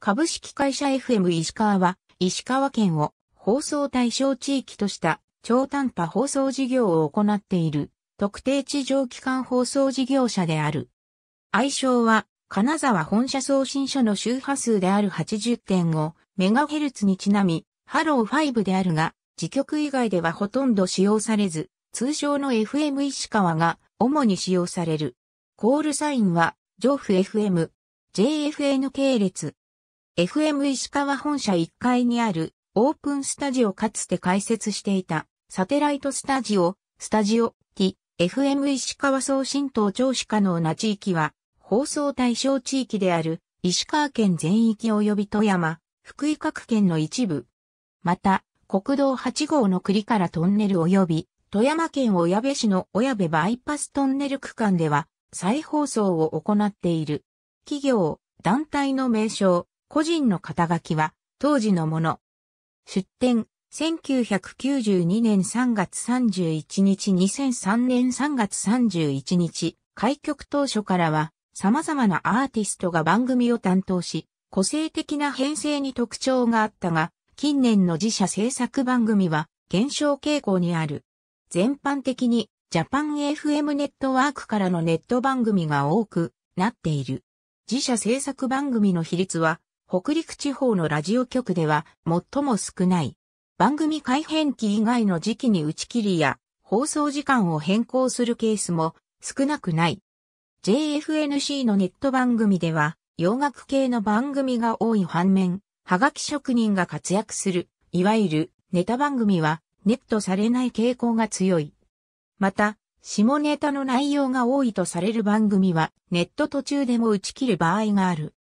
株式会社 FM 石川は、石川県を放送対象地域とした超短波放送事業を行っている特定地上機関放送事業者である。愛称は、金沢本社送信所の周波数である 80.5MHz にちなみ、ハロー5であるが、自局以外ではほとんど使用されず、通称の FM 石川が主に使用される。コールサインは、上フ FM、JFN 系列、FM 石川本社1階にあるオープンスタジオかつて開設していたサテライトスタジオ、スタジオ、T、FM 石川送信等聴取可能な地域は放送対象地域である石川県全域及び富山、福井各県の一部。また、国道8号の栗からトンネル及び富山県小矢部市の小矢部バイパストンネル区間では再放送を行っている。企業、団体の名称、個人の肩書きは当時のもの。出展、1992年3月31日2003年3月31日、開局当初からは様々なアーティストが番組を担当し、個性的な編成に特徴があったが、近年の自社制作番組は減少傾向にある。全般的にジャパン FM ネットワークからのネット番組が多くなっている。自社制作番組の比率は北陸地方のラジオ局では最も少ない。番組改編期以外の時期に打ち切りや放送時間を変更するケースも少なくない。JFNC のネット番組では洋楽系の番組が多い反面、はがき職人が活躍する、いわゆるネタ番組はネットされない傾向が強い。また、下ネタの内容が多いとされる番組はネット途中でも打ち切る場合がある。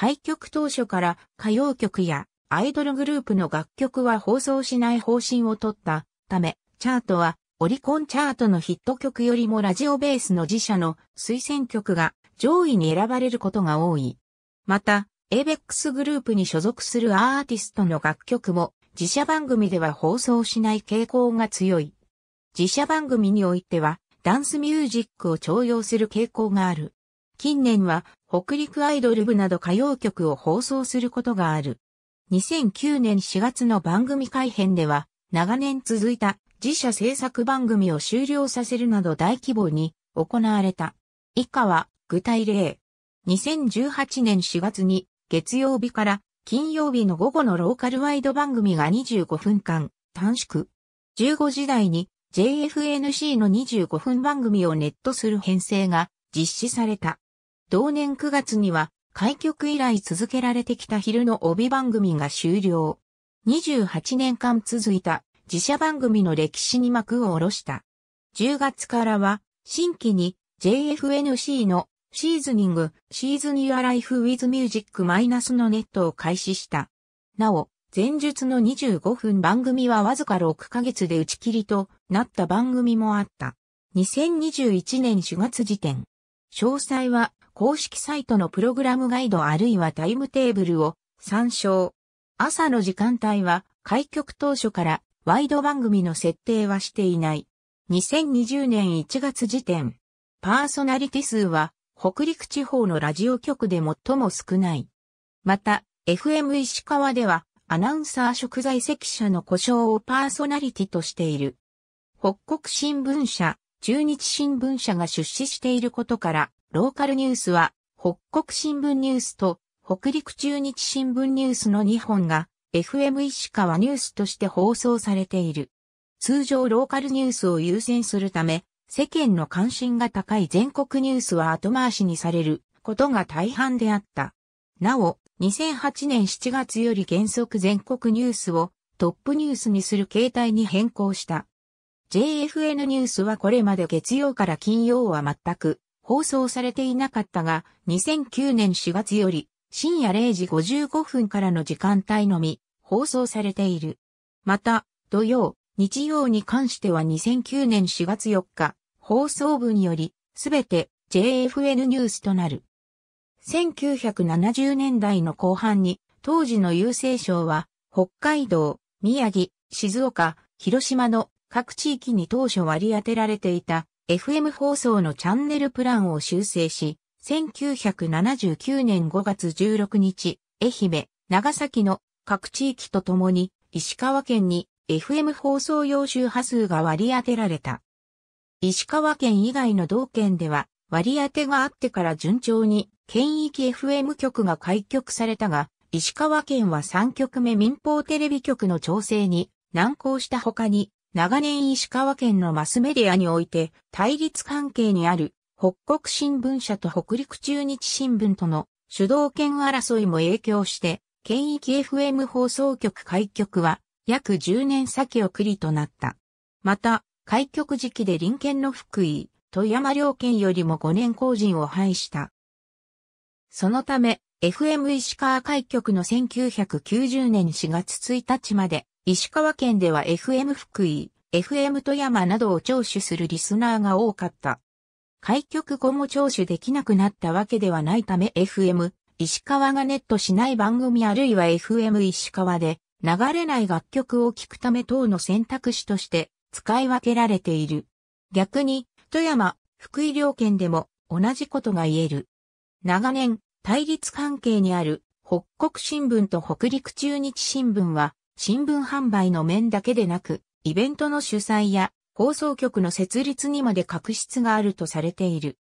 開局当初から歌謡曲やアイドルグループの楽曲は放送しない方針をとったため、チャートはオリコンチャートのヒット曲よりもラジオベースの自社の推薦曲が上位に選ばれることが多い。また、エイベックスグループに所属するアーティストの楽曲も自社番組では放送しない傾向が強い。自社番組においてはダンスミュージックを徴用する傾向がある。近年は北陸アイドル部など歌謡曲を放送することがある。2009年4月の番組改編では、長年続いた自社制作番組を終了させるなど大規模に行われた。以下は具体例。2018年4月に月曜日から金曜日の午後のローカルワイド番組が25分間短縮。15時台に JFNC の25分番組をネットする編成が実施された。同年9月には、開局以来続けられてきた昼の帯番組が終了。28年間続いた自社番組の歴史に幕を下ろした。10月からは、新規に JFNC のシーズニング、シーズニアライフウィズミュージックマイナスのネットを開始した。なお、前述の25分番組はわずか6ヶ月で打ち切りとなった番組もあった。2021年4月時点。詳細は公式サイトのプログラムガイドあるいはタイムテーブルを参照。朝の時間帯は開局当初からワイド番組の設定はしていない。2020年1月時点。パーソナリティ数は北陸地方のラジオ局で最も少ない。また、FM 石川ではアナウンサー食材席者の故障をパーソナリティとしている。北国新聞社、中日新聞社が出資していることから、ローカルニュースは、北国新聞ニュースと北陸中日新聞ニュースの2本が FM 石川ニュースとして放送されている。通常ローカルニュースを優先するため、世間の関心が高い全国ニュースは後回しにされることが大半であった。なお、2008年7月より原則全国ニュースをトップニュースにする形態に変更した。JFN ニュースはこれまで月曜から金曜は全く放送されていなかったが、2009年4月より深夜0時55分からの時間帯のみ放送されている。また、土曜、日曜に関しては2009年4月4日、放送部により、すべて JFN ニュースとなる。1970年代の後半に、当時の郵政省は、北海道、宮城、静岡、広島の各地域に当初割り当てられていた FM 放送のチャンネルプランを修正し、1979年5月16日、愛媛、長崎の各地域とともに、石川県に FM 放送用周波数が割り当てられた。石川県以外の道県では、割り当てがあってから順調に、県域 FM 局が開局されたが、石川県は3局目民放テレビ局の調整に難航した他に、長年石川県のマスメディアにおいて対立関係にある北国新聞社と北陸中日新聞との主導権争いも影響して県域 FM 放送局開局は約10年先送りとなった。また、開局時期で臨県の福井、富山両県よりも5年後陣を廃した。そのため、FM 石川開局の1990年4月1日まで石川県では FM 福井、FM 富山などを聴取するリスナーが多かった。開局後も聴取できなくなったわけではないため FM、石川がネットしない番組あるいは FM 石川で流れない楽曲を聴くため等の選択肢として使い分けられている。逆に富山、福井両県でも同じことが言える。長年対立関係にある北国新聞と北陸中日新聞は新聞販売の面だけでなく、イベントの主催や放送局の設立にまで確執があるとされている。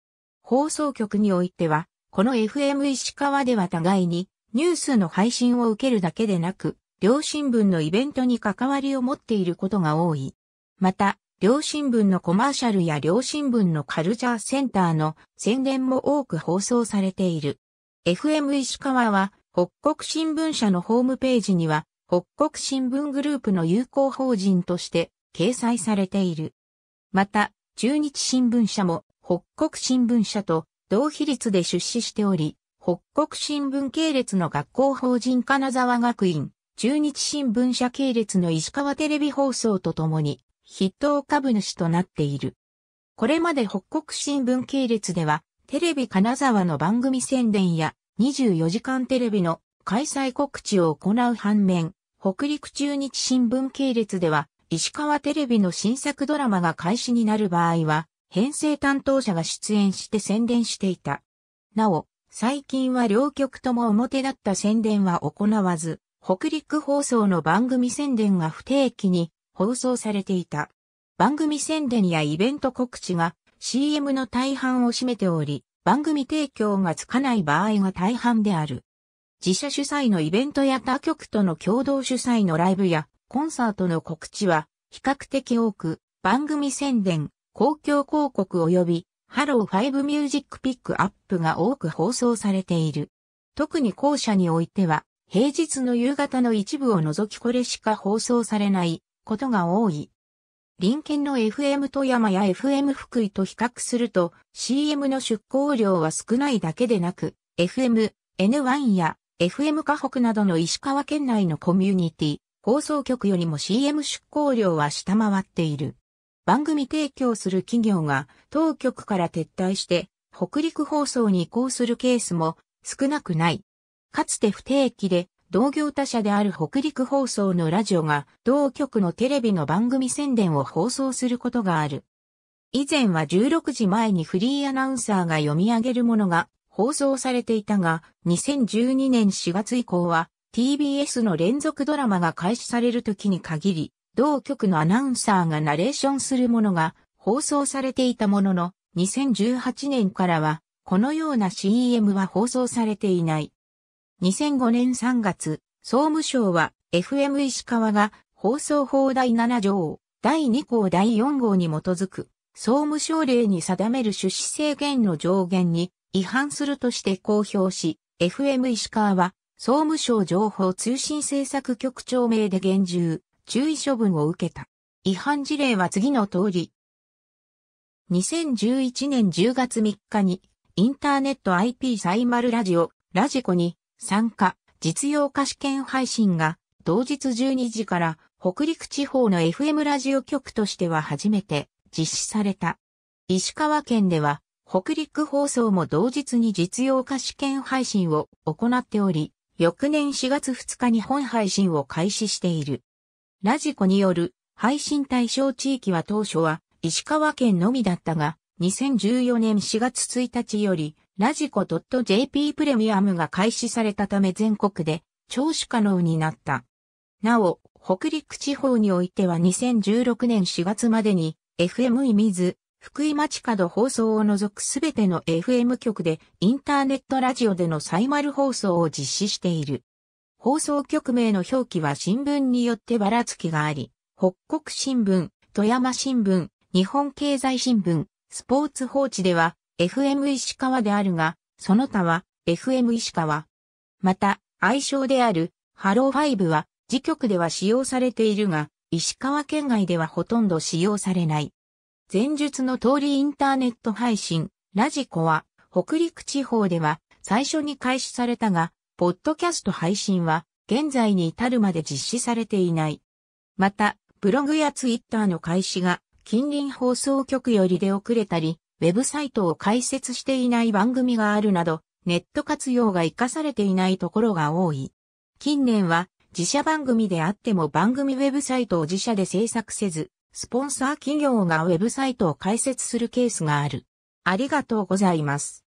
放送局においては、この FM 石川では互いにニュースの配信を受けるだけでなく、両新聞のイベントに関わりを持っていることが多い。また、両新聞のコマーシャルや両新聞のカルチャーセンターの宣伝も多く放送されている。FM 石川は、北国新聞社のホームページには、北国新聞グループの友好法人として掲載されている。また、中日新聞社も北国新聞社と同比率で出資しており、北国新聞系列の学校法人金沢学院、中日新聞社系列の石川テレビ放送とともに、筆頭株主となっている。これまで北国新聞系列では、テレビ金沢の番組宣伝や24時間テレビの開催告知を行う反面、北陸中日新聞系列では、石川テレビの新作ドラマが開始になる場合は、編成担当者が出演して宣伝していた。なお、最近は両局とも表だった宣伝は行わず、北陸放送の番組宣伝が不定期に放送されていた。番組宣伝やイベント告知が CM の大半を占めており、番組提供がつかない場合が大半である。自社主催のイベントや他局との共同主催のライブやコンサートの告知は比較的多く、番組宣伝、公共広告及びハロー5ミュージックピックアップが多く放送されている。特に後者においては、平日の夕方の一部を除きこれしか放送されないことが多い。臨県の FM 富山や FM 福井と比較すると CM の出稿量は少ないだけでなく、FM、N1 や FM 河北などの石川県内のコミュニティ、放送局よりも CM 出稿料は下回っている。番組提供する企業が当局から撤退して北陸放送に移行するケースも少なくない。かつて不定期で同業他社である北陸放送のラジオが同局のテレビの番組宣伝を放送することがある。以前は16時前にフリーアナウンサーが読み上げるものが放送されていたが、2012年4月以降は TBS の連続ドラマが開始される時に限り、同局のアナウンサーがナレーションするものが放送されていたものの、2018年からは、このような CM は放送されていない。2005年3月、総務省は FM 石川が放送法第7条、第2項第4号に基づく、総務省令に定める趣旨制限の上限に違反するとして公表し、FM 石川は、総務省情報通信政策局長名で厳重、注意処分を受けた。違反事例は次の通り。2011年10月3日に、インターネット IP サイマルラジオ、ラジコに、参加、実用化試験配信が、同日12時から、北陸地方の FM ラジオ局としては初めて、実施された。石川県では、北陸放送も同日に実用化試験配信を行っており、翌年4月2日に本配信を開始している。ラジコによる配信対象地域は当初は石川県のみだったが、2014年4月1日よりラジコ .jp プレミアムが開始されたため全国で聴取可能になった。なお、北陸地方においては2016年4月までに FM い水、福井町角放送を除くすべての FM 局でインターネットラジオでのサイマル放送を実施している。放送局名の表記は新聞によってばらつきがあり、北国新聞、富山新聞、日本経済新聞、スポーツ報知では FM 石川であるが、その他は FM 石川。また、愛称であるハロー5は、時局では使用されているが、石川県外ではほとんど使用されない。前述の通りインターネット配信、ラジコは、北陸地方では最初に開始されたが、ポッドキャスト配信は現在に至るまで実施されていない。また、ブログやツイッターの開始が近隣放送局より出遅れたり、ウェブサイトを開設していない番組があるなど、ネット活用が活かされていないところが多い。近年は自社番組であっても番組ウェブサイトを自社で制作せず、スポンサー企業がウェブサイトを開設するケースがある。ありがとうございます。